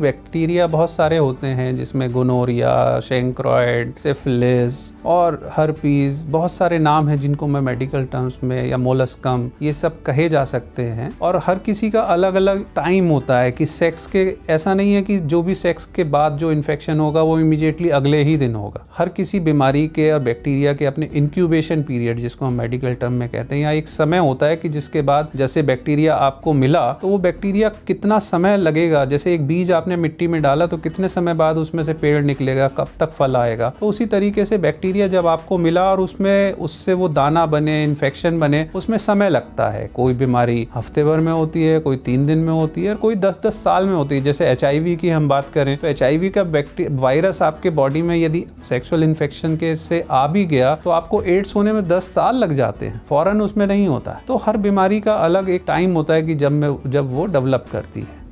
bacteria बहुत सारे होते हैं जिसमें गोनोरिया शेंक्रॉयड सिफिलिस और हरपीज बहुत सारे नाम हैं जिनको मैं मेडिकल टर्म्स में या मोलस्कम ये सब कहे जा सकते हैं और हर किसी का अलग अलग टाइम होता है कि सेक्स के ऐसा नहीं है कि जो भी सेक्स के बाद जो इन्फेक्शन होगा वो इमिजिएटली अगले ही दिन होगा हर किसी बीमारी के और बैक्टीरिया के अपने इंक्यूबेशन पीरियड जिसको हम मेडिकल टर्म में कहते हैं या एक समय होता है कि जिसके बाद जैसे बैक्टीरिया आपको मिला तो वो बैक्टीरिया कितना समय लगेगा जैसे एक बीज आप आपने मिट्टी में डाला तो कितने समय बाद उसमें से पेड़ निकलेगा कब तक फल आएगा तो उसी तरीके से बैक्टीरिया जब आपको मिला और उसमें उससे वो दाना बने इन्फेक्शन बने उसमें समय लगता है कोई बीमारी हफ्ते भर में होती है कोई तीन दिन में होती है और कोई दस दस साल में होती है जैसे एच की हम बात करें तो एच का वायरस आपके बॉडी में यदि सेक्सुअल इन्फेक्शन के से आ भी गया तो आपको एड्स होने में दस साल लग जाते हैं फौरन उसमें नहीं होता तो हर बीमारी का अलग एक टाइम होता है कि जब मैं जब वो डेवलप करती है